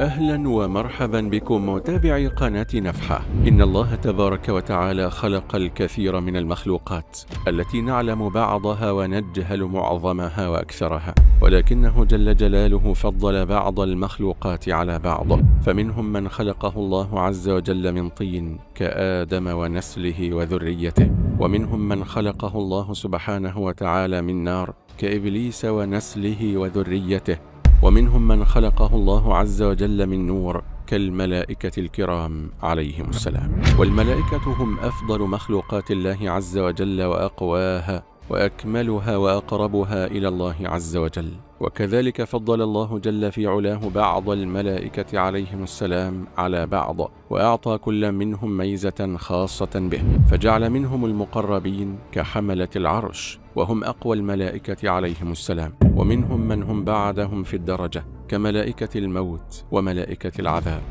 أهلا ومرحبا بكم متابعي قناة نفحة إن الله تبارك وتعالى خلق الكثير من المخلوقات التي نعلم بعضها ونجهل معظمها وأكثرها ولكنه جل جلاله فضل بعض المخلوقات على بعض فمنهم من خلقه الله عز وجل من طين كآدم ونسله وذريته ومنهم من خلقه الله سبحانه وتعالى من نار كإبليس ونسله وذريته ومنهم من خلقه الله عز وجل من نور كالملائكة الكرام عليهم السلام والملائكة هم أفضل مخلوقات الله عز وجل وأقواها وأكملها وأقربها إلى الله عز وجل وكذلك فضل الله جل في علاه بعض الملائكة عليهم السلام على بعض وأعطى كل منهم ميزة خاصة به فجعل منهم المقربين كحملة العرش وهم أقوى الملائكة عليهم السلام ومنهم من هم بعدهم في الدرجة كملائكة الموت وملائكة العذاب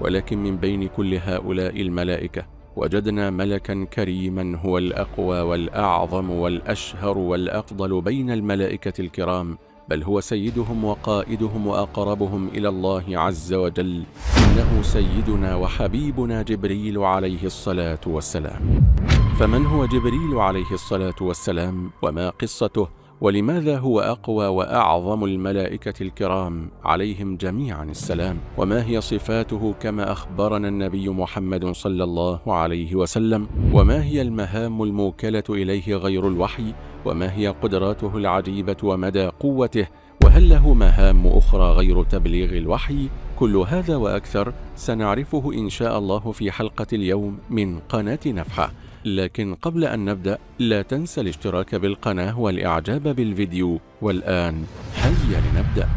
ولكن من بين كل هؤلاء الملائكة وجدنا ملكا كريما هو الأقوى والأعظم والأشهر والأفضل بين الملائكة الكرام بل هو سيدهم وقائدهم وأقربهم إلى الله عز وجل إنه سيدنا وحبيبنا جبريل عليه الصلاة والسلام فمن هو جبريل عليه الصلاة والسلام وما قصته ولماذا هو أقوى وأعظم الملائكة الكرام عليهم جميعا السلام وما هي صفاته كما أخبرنا النبي محمد صلى الله عليه وسلم وما هي المهام الموكلة إليه غير الوحي وما هي قدراته العجيبة ومدى قوته وهل له مهام أخرى غير تبليغ الوحي كل هذا وأكثر سنعرفه إن شاء الله في حلقة اليوم من قناة نفحة لكن قبل أن نبدأ لا تنسى الاشتراك بالقناة والإعجاب بالفيديو والآن هيا لنبدأ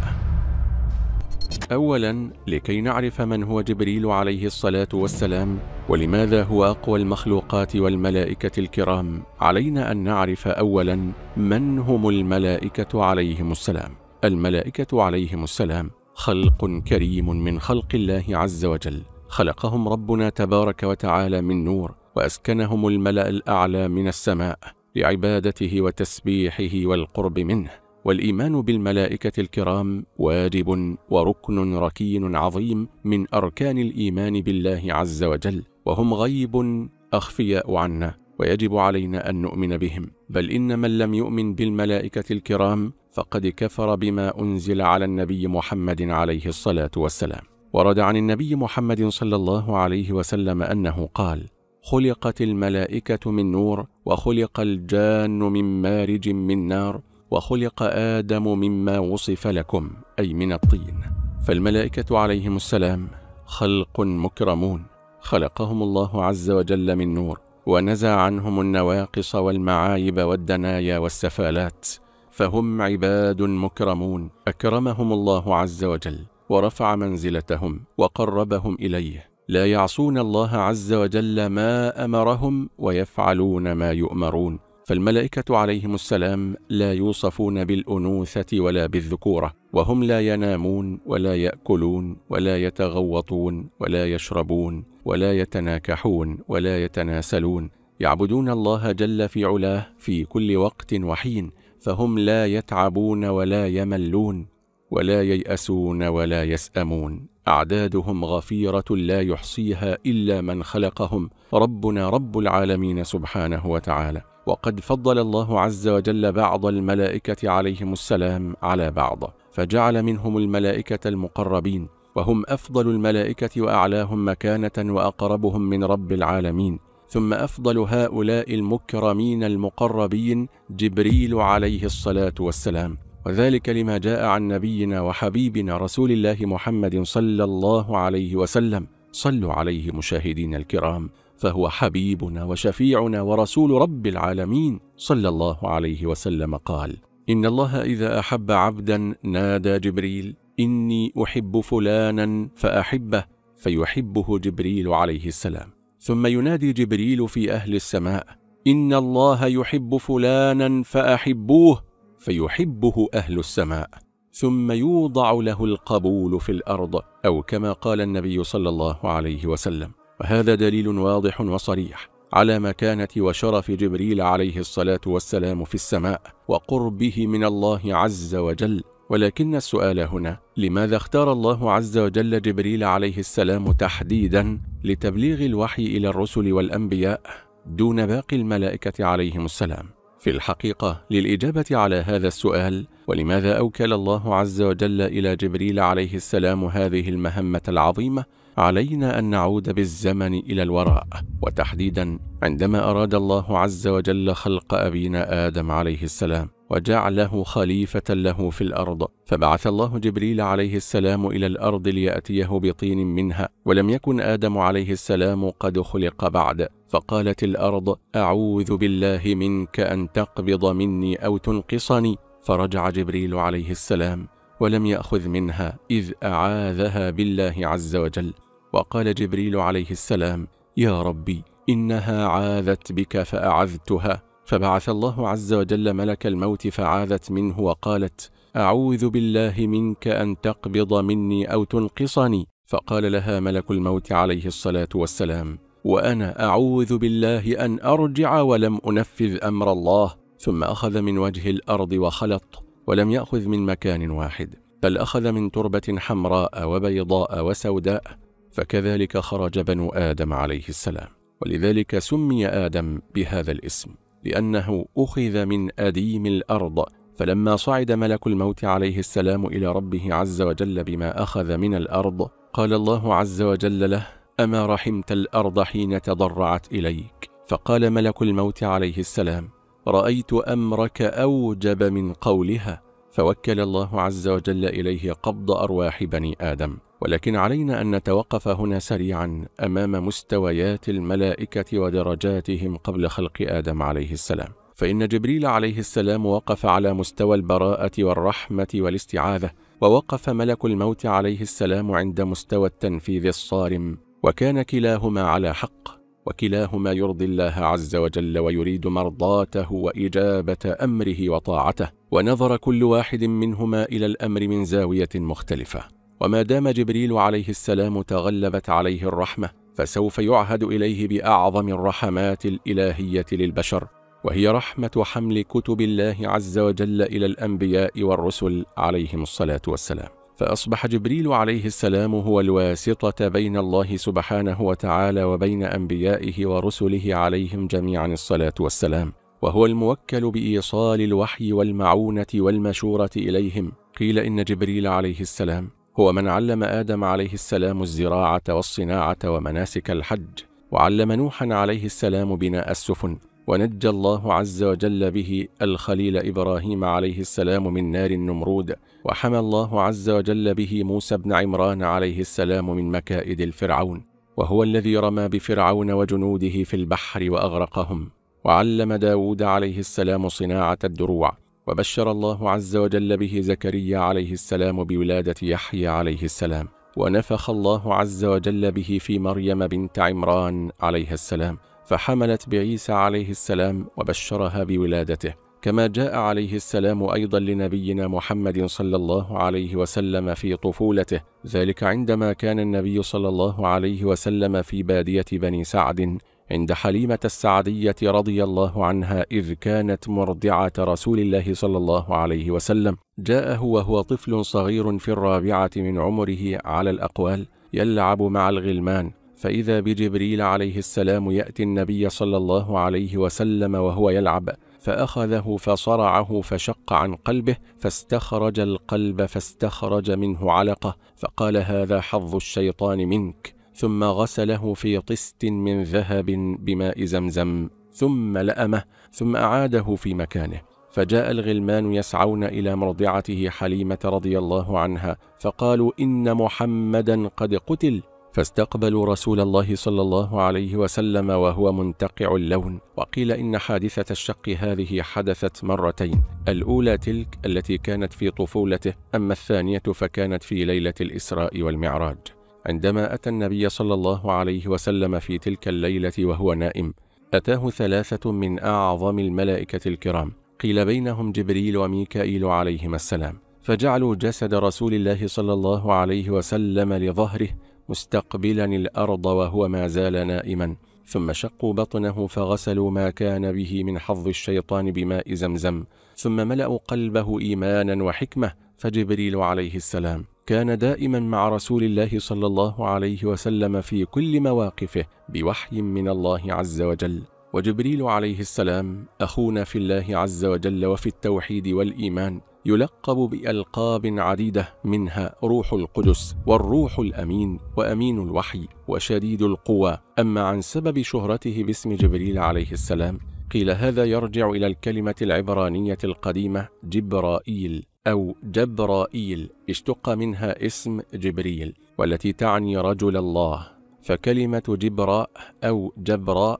أولا لكي نعرف من هو جبريل عليه الصلاة والسلام ولماذا هو أقوى المخلوقات والملائكة الكرام علينا أن نعرف أولا من هم الملائكة عليهم السلام الملائكة عليهم السلام خلق كريم من خلق الله عز وجل خلقهم ربنا تبارك وتعالى من نور وأسكنهم الملأ الأعلى من السماء لعبادته وتسبيحه والقرب منه والايمان بالملائكه الكرام واجب وركن ركين عظيم من اركان الايمان بالله عز وجل وهم غيب اخفياء عنا ويجب علينا ان نؤمن بهم بل ان من لم يؤمن بالملائكه الكرام فقد كفر بما انزل على النبي محمد عليه الصلاه والسلام ورد عن النبي محمد صلى الله عليه وسلم انه قال خلقت الملائكه من نور وخلق الجان من مارج من نار وخلق آدم مما وصف لكم أي من الطين فالملائكة عليهم السلام خلق مكرمون خلقهم الله عز وجل من نور ونزع عنهم النواقص والمعايب والدنايا والسفالات فهم عباد مكرمون أكرمهم الله عز وجل ورفع منزلتهم وقربهم إليه لا يعصون الله عز وجل ما أمرهم ويفعلون ما يؤمرون فالملائكة عليهم السلام لا يوصفون بالأنوثة ولا بالذكورة وهم لا ينامون ولا يأكلون ولا يتغوطون ولا يشربون ولا يتناكحون ولا يتناسلون يعبدون الله جل في علاه في كل وقت وحين فهم لا يتعبون ولا يملون ولا ييأسون ولا يسأمون أعدادهم غفيرة لا يحصيها إلا من خلقهم ربنا رب العالمين سبحانه وتعالى وقد فضل الله عز وجل بعض الملائكة عليهم السلام على بعض فجعل منهم الملائكة المقربين وهم أفضل الملائكة وأعلاهم مكانة وأقربهم من رب العالمين ثم أفضل هؤلاء المكرمين المقربين جبريل عليه الصلاة والسلام وذلك لما جاء عن نبينا وحبيبنا رسول الله محمد صلى الله عليه وسلم صلوا عليه مشاهدين الكرام فهو حبيبنا وشفيعنا ورسول رب العالمين صلى الله عليه وسلم قال إن الله إذا أحب عبدا نادى جبريل إني أحب فلانا فأحبه فيحبه جبريل عليه السلام ثم ينادي جبريل في أهل السماء إن الله يحب فلانا فأحبوه فيحبه أهل السماء ثم يوضع له القبول في الأرض أو كما قال النبي صلى الله عليه وسلم وهذا دليل واضح وصريح على مكانة وشرف جبريل عليه الصلاة والسلام في السماء وقربه من الله عز وجل ولكن السؤال هنا لماذا اختار الله عز وجل جبريل عليه السلام تحديدا لتبليغ الوحي إلى الرسل والأنبياء دون باقي الملائكة عليهم السلام في الحقيقة للإجابة على هذا السؤال ولماذا أوكل الله عز وجل إلى جبريل عليه السلام هذه المهمة العظيمة علينا أن نعود بالزمن إلى الوراء وتحديدا عندما أراد الله عز وجل خلق أبينا آدم عليه السلام وجعله خليفة له في الأرض فبعث الله جبريل عليه السلام إلى الأرض ليأتيه بطين منها ولم يكن آدم عليه السلام قد خلق بعد فقالت الأرض أعوذ بالله منك أن تقبض مني أو تنقصني فرجع جبريل عليه السلام ولم يأخذ منها إذ أعاذها بالله عز وجل وقال جبريل عليه السلام يا ربي إنها عاذت بك فأعذتها فبعث الله عز وجل ملك الموت فعاذت منه وقالت أعوذ بالله منك أن تقبض مني أو تنقصني فقال لها ملك الموت عليه الصلاة والسلام وأنا أعوذ بالله أن أرجع ولم أنفذ أمر الله ثم أخذ من وجه الأرض وخلط ولم يأخذ من مكان واحد بل أخذ من تربة حمراء وبيضاء وسوداء فكذلك خرج بنو آدم عليه السلام ولذلك سمي آدم بهذا الاسم لأنه أخذ من أديم الأرض فلما صعد ملك الموت عليه السلام إلى ربه عز وجل بما أخذ من الأرض قال الله عز وجل له أما رحمت الأرض حين تضرعت إليك فقال ملك الموت عليه السلام رأيت أمرك أوجب من قولها فوكل الله عز وجل إليه قبض أرواح بني آدم ولكن علينا أن نتوقف هنا سريعا أمام مستويات الملائكة ودرجاتهم قبل خلق آدم عليه السلام فإن جبريل عليه السلام وقف على مستوى البراءة والرحمة والاستعاذة ووقف ملك الموت عليه السلام عند مستوى التنفيذ الصارم وكان كلاهما على حق وكلاهما يرضي الله عز وجل ويريد مرضاته وإجابة أمره وطاعته ونظر كل واحد منهما إلى الأمر من زاوية مختلفة وما دام جبريل عليه السلام تغلبت عليه الرحمة فسوف يعهد إليه بأعظم الرحمات الإلهية للبشر وهي رحمة حمل كتب الله عز وجل إلى الأنبياء والرسل عليهم الصلاة والسلام فأصبح جبريل عليه السلام هو الواسطة بين الله سبحانه وتعالى وبين أنبيائه ورسله عليهم جميعا الصلاة والسلام وهو الموكل بإيصال الوحي والمعونة والمشورة إليهم قيل إن جبريل عليه السلام هو من علم آدم عليه السلام الزراعة والصناعة ومناسك الحج وعلم نوحا عليه السلام بناء السفن ونجى الله عز وجل به الخليل إبراهيم عليه السلام من نار النمرود وحمى الله عز وجل به موسى بن عمران عليه السلام من مكائد الفرعون وهو الذي رمى بفرعون وجنوده في البحر وأغرقهم وعلم داود عليه السلام صناعة الدروع وبشر الله عز وجل به زكريا عليه السلام بولادة يحيى عليه السلام ونفخ الله عز وجل به في مريم بنت عمران عليه السلام فحملت بعيسى عليه السلام وبشرها بولادته كما جاء عليه السلام أيضا لنبينا محمد صلى الله عليه وسلم في طفولته ذلك عندما كان النبي صلى الله عليه وسلم في بادية بني سعد عند حليمة السعدية رضي الله عنها إذ كانت مرضعة رسول الله صلى الله عليه وسلم جاءه وهو طفل صغير في الرابعة من عمره على الأقوال يلعب مع الغلمان فإذا بجبريل عليه السلام يأتي النبي صلى الله عليه وسلم وهو يلعب فأخذه فصرعه فشق عن قلبه فاستخرج القلب فاستخرج منه علقة فقال هذا حظ الشيطان منك ثم غسله في طست من ذهب بماء زمزم ثم لأمه ثم أعاده في مكانه فجاء الغلمان يسعون إلى مرضعته حليمة رضي الله عنها فقالوا إن محمدا قد قتل فاستقبلوا رسول الله صلى الله عليه وسلم وهو منتقع اللون وقيل إن حادثة الشق هذه حدثت مرتين الأولى تلك التي كانت في طفولته أما الثانية فكانت في ليلة الإسراء والمعراج عندما أتى النبي صلى الله عليه وسلم في تلك الليلة وهو نائم أتاه ثلاثة من أعظم الملائكة الكرام قيل بينهم جبريل وميكائيل عليهما السلام فجعلوا جسد رسول الله صلى الله عليه وسلم لظهره مستقبلا الأرض وهو ما زال نائما ثم شقوا بطنه فغسلوا ما كان به من حظ الشيطان بماء زمزم ثم ملأوا قلبه إيمانا وحكمة فجبريل عليه السلام كان دائما مع رسول الله صلى الله عليه وسلم في كل مواقفه بوحي من الله عز وجل وجبريل عليه السلام أخونا في الله عز وجل وفي التوحيد والإيمان يلقب بألقاب عديدة منها روح القدس والروح الأمين وأمين الوحي وشديد القوى أما عن سبب شهرته باسم جبريل عليه السلام قيل هذا يرجع إلى الكلمة العبرانية القديمة جبرائيل أو جبرائيل اشتق منها اسم جبريل والتي تعني رجل الله فكلمة جبراء أو جبراء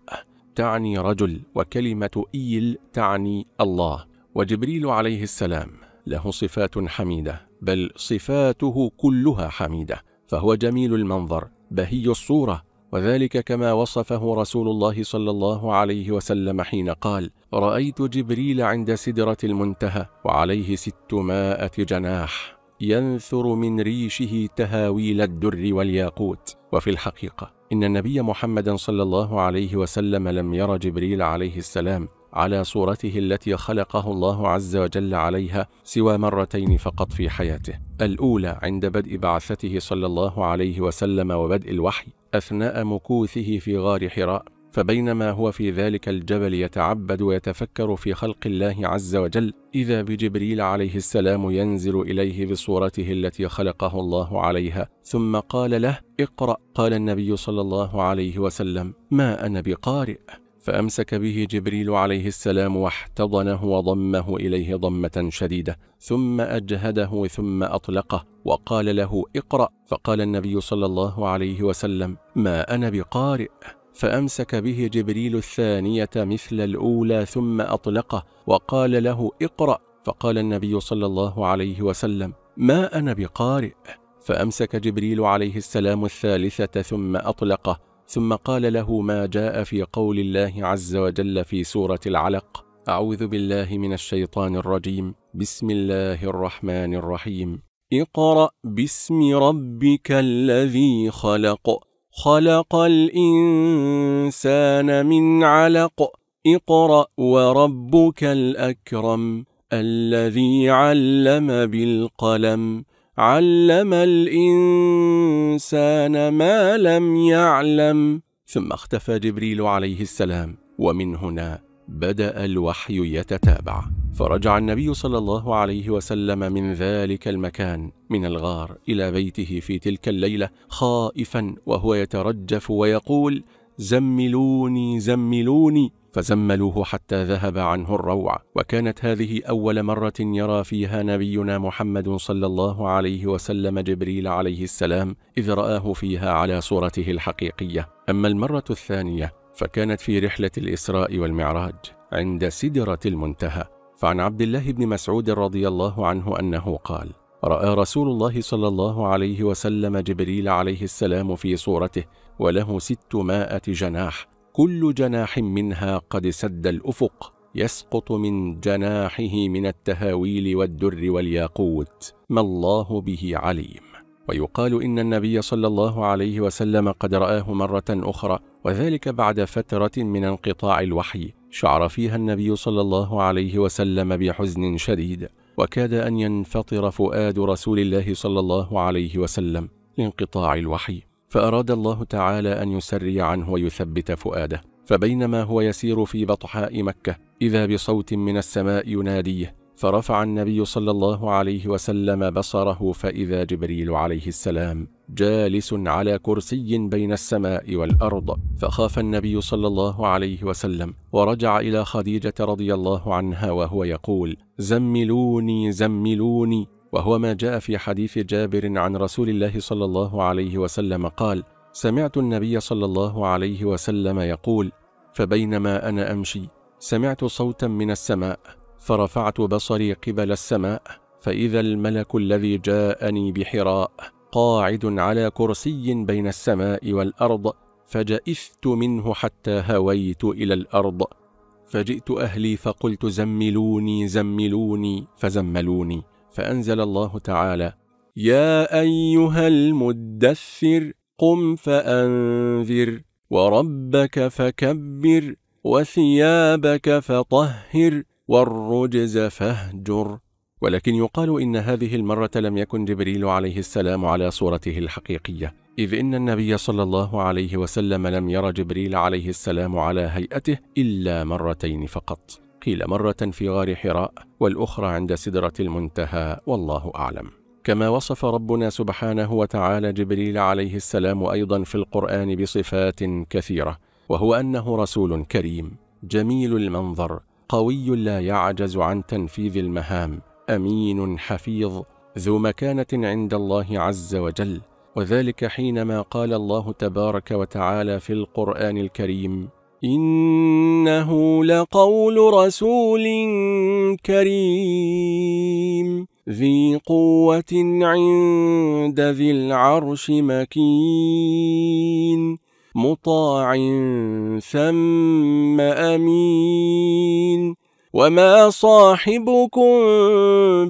تعني رجل وكلمة إيل تعني الله وجبريل عليه السلام له صفات حميدة بل صفاته كلها حميدة فهو جميل المنظر بهي الصورة وذلك كما وصفه رسول الله صلى الله عليه وسلم حين قال رأيت جبريل عند سدرة المنتهى وعليه ستمائة جناح ينثر من ريشه تهاويل الدر والياقوت وفي الحقيقة إن النبي محمدا صلى الله عليه وسلم لم ير جبريل عليه السلام على صورته التي خلقه الله عز وجل عليها سوى مرتين فقط في حياته الأولى عند بدء بعثته صلى الله عليه وسلم وبدء الوحي أثناء مكوثه في غار حراء فبينما هو في ذلك الجبل يتعبد ويتفكر في خلق الله عز وجل إذا بجبريل عليه السلام ينزل إليه بصورته التي خلقه الله عليها ثم قال له اقرأ قال النبي صلى الله عليه وسلم ما أنا بقارئ فأمسك به جبريل عليه السلام واحتضنه وضمه إليه ضمة شديدة ثم أجهده ثم أطلقه وقال له اقرأ فقال النبي صلى الله عليه وسلم ما أنا بقارئ فأمسك به جبريل الثانية مثل الأولى ثم أطلقه وقال له اقرأ فقال النبي صلى الله عليه وسلم ما أنا بقارئ فأمسك جبريل عليه السلام الثالثة ثم أطلقه ثم قال له ما جاء في قول الله عز وجل في سورة العلق أعوذ بالله من الشيطان الرجيم بسم الله الرحمن الرحيم اقرأ باسم ربك الذي خلق خلق الإنسان من علق اقرأ وربك الأكرم الذي علم بالقلم علم الإنسان ما لم يعلم ثم اختفى جبريل عليه السلام ومن هنا بدأ الوحي يتتابع فرجع النبي صلى الله عليه وسلم من ذلك المكان من الغار إلى بيته في تلك الليلة خائفا وهو يترجف ويقول زملوني زملوني فزملوه حتى ذهب عنه الروع وكانت هذه أول مرة يرى فيها نبينا محمد صلى الله عليه وسلم جبريل عليه السلام إذ رآه فيها على صورته الحقيقية أما المرة الثانية فكانت في رحلة الإسراء والمعراج عند سدرة المنتهى فعن عبد الله بن مسعود رضي الله عنه أنه قال رأى رسول الله صلى الله عليه وسلم جبريل عليه السلام في صورته وله ستمائة جناح كل جناح منها قد سد الأفق يسقط من جناحه من التهاويل والدر والياقوت ما الله به عليم ويقال إن النبي صلى الله عليه وسلم قد رآه مرة أخرى وذلك بعد فترة من انقطاع الوحي شعر فيها النبي صلى الله عليه وسلم بحزن شديد وكاد أن ينفطر فؤاد رسول الله صلى الله عليه وسلم لانقطاع الوحي فأراد الله تعالى أن يسري عنه ويثبت فؤاده فبينما هو يسير في بطحاء مكة إذا بصوت من السماء يناديه فرفع النبي صلى الله عليه وسلم بصره فإذا جبريل عليه السلام جالس على كرسي بين السماء والأرض فخاف النبي صلى الله عليه وسلم ورجع إلى خديجة رضي الله عنها وهو يقول زملوني زملوني وهو ما جاء في حديث جابر عن رسول الله صلى الله عليه وسلم قال سمعت النبي صلى الله عليه وسلم يقول فبينما أنا أمشي سمعت صوتا من السماء فرفعت بصري قبل السماء فإذا الملك الذي جاءني بحراء قاعد على كرسي بين السماء والأرض فجئثت منه حتى هويت إلى الأرض فجئت أهلي فقلت زملوني زملوني فزملوني فأنزل الله تعالى يا أيها المدثر قم فأنذر وربك فكبر وثيابك فطهر والرجز فاهجر ولكن يقال إن هذه المرة لم يكن جبريل عليه السلام على صورته الحقيقية إذ إن النبي صلى الله عليه وسلم لم ير جبريل عليه السلام على هيئته إلا مرتين فقط قيل مرة في غار حراء والأخرى عند سدرة المنتهى والله أعلم كما وصف ربنا سبحانه وتعالى جبريل عليه السلام أيضا في القرآن بصفات كثيرة وهو أنه رسول كريم جميل المنظر قوي لا يعجز عن تنفيذ المهام أمين حفيظ ذو مكانة عند الله عز وجل وذلك حينما قال الله تبارك وتعالى في القرآن الكريم إنه لقول رسول كريم ذي قوة عند ذي العرش مكين مطاع ثم أمين وما صاحبكم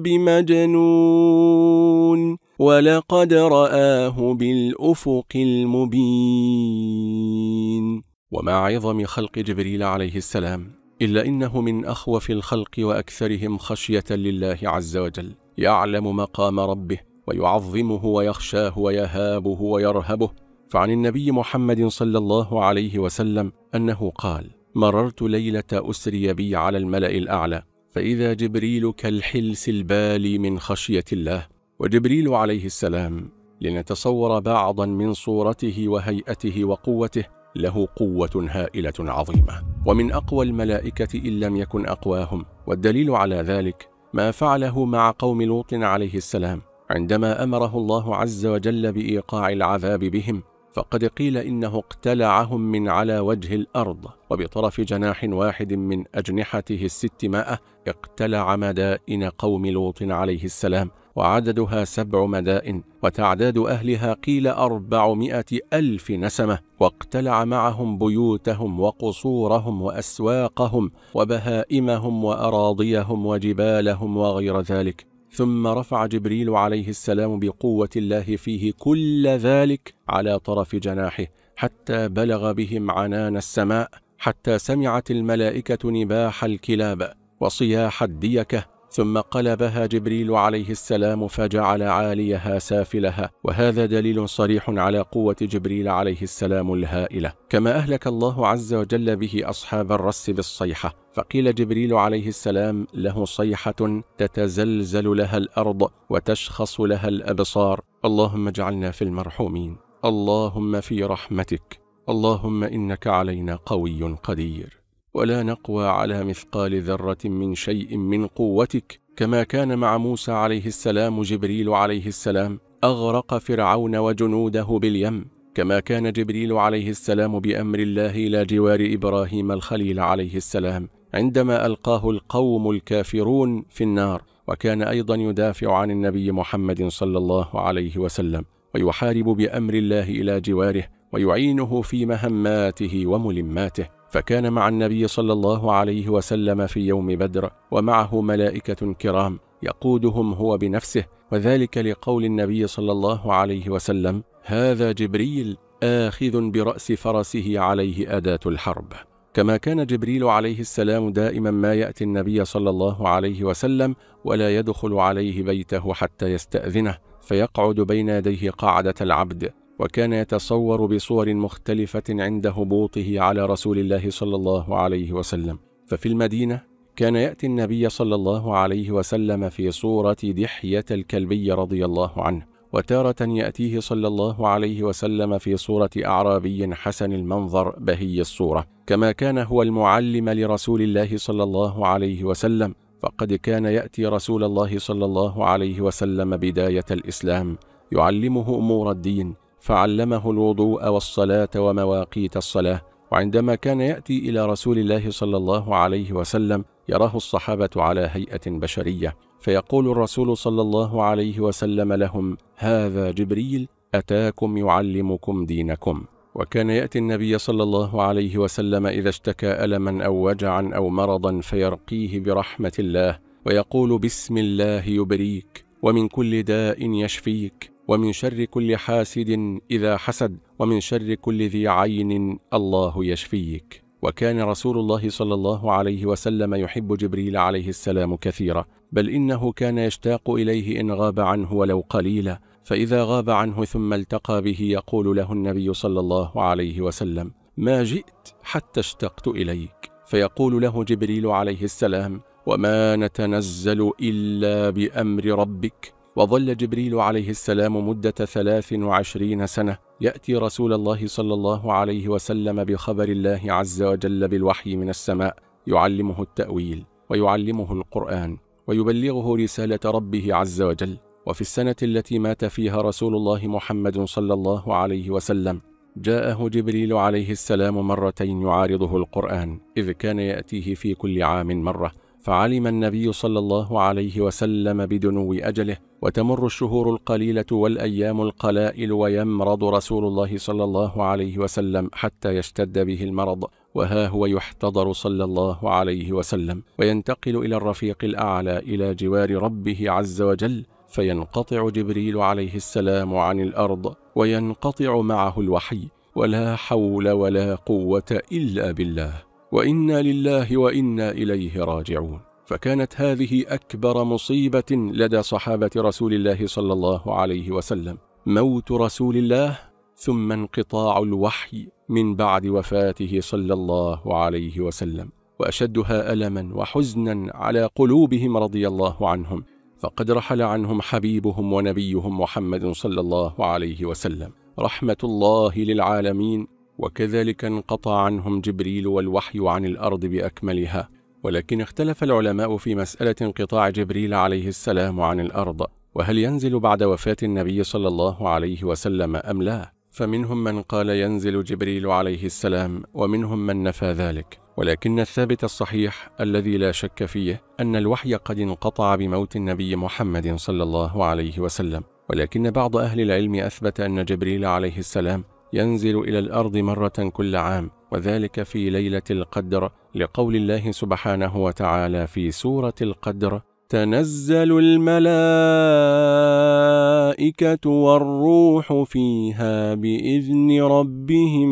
بمجنون ولقد رآه بالأفق المبين ومع عظم خلق جبريل عليه السلام إلا إنه من أخوف الخلق وأكثرهم خشية لله عز وجل يعلم مقام ربه ويعظمه ويخشاه ويهابه ويرهبه فعن النبي محمد صلى الله عليه وسلم أنه قال مررت ليلة أسري بي على الملأ الأعلى فإذا جبريل كالحلس البالي من خشية الله وجبريل عليه السلام لنتصور بعضا من صورته وهيئته وقوته له قوة هائلة عظيمة ومن أقوى الملائكة إن لم يكن أقواهم والدليل على ذلك ما فعله مع قوم لوط عليه السلام عندما أمره الله عز وجل بإيقاع العذاب بهم فقد قيل إنه اقتلعهم من على وجه الأرض وبطرف جناح واحد من أجنحته الستمائة اقتلع مدائن قوم لوط عليه السلام وعددها سبع مدائن وتعداد أهلها قيل أربعمائة ألف نسمة واقتلع معهم بيوتهم وقصورهم وأسواقهم وبهائمهم وأراضيهم وجبالهم وغير ذلك ثم رفع جبريل عليه السلام بقوة الله فيه كل ذلك على طرف جناحه حتى بلغ بهم عنان السماء حتى سمعت الملائكة نباح الكلاب وصياح الديكة ثم قلبها جبريل عليه السلام فجعل عاليها سافلها وهذا دليل صريح على قوة جبريل عليه السلام الهائلة كما أهلك الله عز وجل به أصحاب الرس بالصيحة فقيل جبريل عليه السلام له صيحة تتزلزل لها الأرض وتشخص لها الأبصار اللهم اجعلنا في المرحومين اللهم في رحمتك اللهم إنك علينا قوي قدير ولا نقوى على مثقال ذرة من شيء من قوتك كما كان مع موسى عليه السلام جبريل عليه السلام أغرق فرعون وجنوده باليم كما كان جبريل عليه السلام بأمر الله إلى جوار إبراهيم الخليل عليه السلام عندما ألقاه القوم الكافرون في النار وكان أيضا يدافع عن النبي محمد صلى الله عليه وسلم ويحارب بأمر الله إلى جواره ويعينه في مهماته وملماته فكان مع النبي صلى الله عليه وسلم في يوم بدر ومعه ملائكة كرام يقودهم هو بنفسه وذلك لقول النبي صلى الله عليه وسلم هذا جبريل آخذ برأس فرسه عليه أداة الحرب كما كان جبريل عليه السلام دائما ما يأتي النبي صلى الله عليه وسلم ولا يدخل عليه بيته حتى يستأذنه فيقعد بين يديه قعدة العبد وكان يتصور بصور مختلفة عند هبوطه على رسول الله صلى الله عليه وسلم ففي المدينة كان يأتي النبي صلى الله عليه وسلم في صورة دحية الكلبي رضي الله عنه وتارة يأتيه صلى الله عليه وسلم في صورة أعرابي حسن المنظر بهي الصورة كما كان هو المعلم لرسول الله صلى الله عليه وسلم فقد كان يأتي رسول الله صلى الله عليه وسلم بداية الإسلام يعلمه أمور الدين فعلمه الوضوء والصلاة ومواقيت الصلاة وعندما كان يأتي إلى رسول الله صلى الله عليه وسلم يراه الصحابة على هيئة بشرية فيقول الرسول صلى الله عليه وسلم لهم هذا جبريل أتاكم يعلمكم دينكم وكان يأتي النبي صلى الله عليه وسلم إذا اشتكى ألما أو وجعا أو مرضا فيرقيه برحمة الله ويقول بسم الله يبريك ومن كل داء يشفيك ومن شر كل حاسد إذا حسد ومن شر كل ذي عين الله يشفيك وكان رسول الله صلى الله عليه وسلم يحب جبريل عليه السلام كثيرا بل إنه كان يشتاق إليه إن غاب عنه ولو قليلا فإذا غاب عنه ثم التقى به يقول له النبي صلى الله عليه وسلم ما جئت حتى اشتقت إليك فيقول له جبريل عليه السلام وما نتنزل إلا بأمر ربك وظل جبريل عليه السلام مدة ثلاث وعشرين سنة يأتي رسول الله صلى الله عليه وسلم بخبر الله عز وجل بالوحي من السماء يعلمه التأويل ويعلمه القرآن ويبلغه رسالة ربه عز وجل وفي السنة التي مات فيها رسول الله محمد صلى الله عليه وسلم جاءه جبريل عليه السلام مرتين يعارضه القرآن إذ كان يأتيه في كل عام مرة فعلم النبي صلى الله عليه وسلم بدنو أجله وتمر الشهور القليلة والأيام القلائل ويمرض رسول الله صلى الله عليه وسلم حتى يشتد به المرض وها هو يحتضر صلى الله عليه وسلم وينتقل إلى الرفيق الأعلى إلى جوار ربه عز وجل فينقطع جبريل عليه السلام عن الأرض وينقطع معه الوحي ولا حول ولا قوة إلا بالله وإنا لله وإنا إليه راجعون فكانت هذه أكبر مصيبة لدى صحابة رسول الله صلى الله عليه وسلم موت رسول الله ثم انقطاع الوحي من بعد وفاته صلى الله عليه وسلم وأشدها ألما وحزنا على قلوبهم رضي الله عنهم فقد رحل عنهم حبيبهم ونبيهم محمد صلى الله عليه وسلم رحمة الله للعالمين وكذلك انقطع عنهم جبريل والوحي عن الأرض بأكملها ولكن اختلف العلماء في مسألة انقطاع جبريل عليه السلام عن الأرض وهل ينزل بعد وفاة النبي صلى الله عليه وسلم أم لا فمنهم من قال ينزل جبريل عليه السلام ومنهم من نفى ذلك ولكن الثابت الصحيح الذي لا شك فيه أن الوحي قد انقطع بموت النبي محمد صلى الله عليه وسلم ولكن بعض أهل العلم أثبت أن جبريل عليه السلام ينزل إلى الأرض مرة كل عام وذلك في ليلة القدر لقول الله سبحانه وتعالى في سورة القدر تنزل الملائكة والروح فيها بإذن ربهم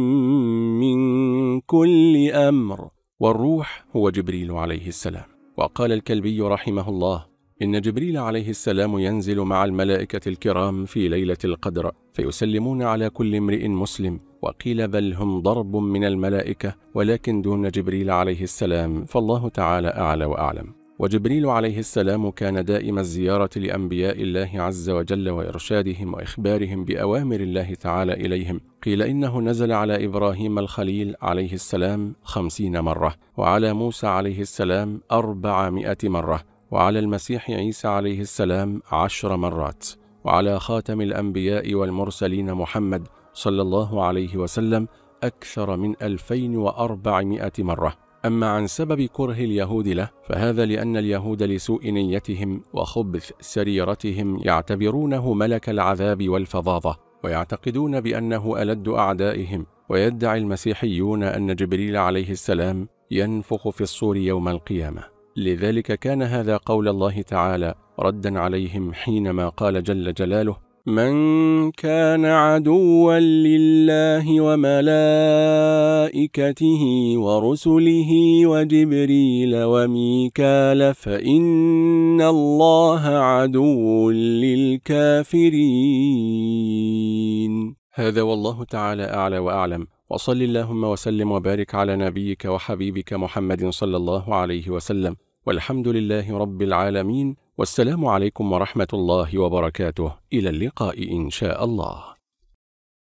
من كل أمر والروح هو جبريل عليه السلام وقال الكلبي رحمه الله إن جبريل عليه السلام ينزل مع الملائكة الكرام في ليلة القدر فيسلمون على كل امرئ مسلم وقيل بل هم ضرب من الملائكة ولكن دون جبريل عليه السلام فالله تعالى أعلى وأعلم وجبريل عليه السلام كان دائم الزيارة لأنبياء الله عز وجل وإرشادهم وإخبارهم بأوامر الله تعالى إليهم قيل إنه نزل على إبراهيم الخليل عليه السلام خمسين مرة وعلى موسى عليه السلام أربعمائة مرة وعلى المسيح عيسى عليه السلام عشر مرات وعلى خاتم الأنبياء والمرسلين محمد صلى الله عليه وسلم أكثر من 2400 مرة أما عن سبب كره اليهود له فهذا لأن اليهود لسوء نيتهم وخبث سريرتهم يعتبرونه ملك العذاب والفظاظة ويعتقدون بأنه ألد أعدائهم ويدعي المسيحيون أن جبريل عليه السلام ينفخ في الصور يوم القيامة لذلك كان هذا قول الله تعالى ردا عليهم حينما قال جل جلاله من كان عدوا لله وملائكته ورسله وجبريل وميكال فإن الله عدو للكافرين هذا والله تعالى أعلى وأعلم وصل اللهم وسلم وبارك على نبيك وحبيبك محمد صلى الله عليه وسلم والحمد لله رب العالمين والسلام عليكم ورحمة الله وبركاته إلى اللقاء إن شاء الله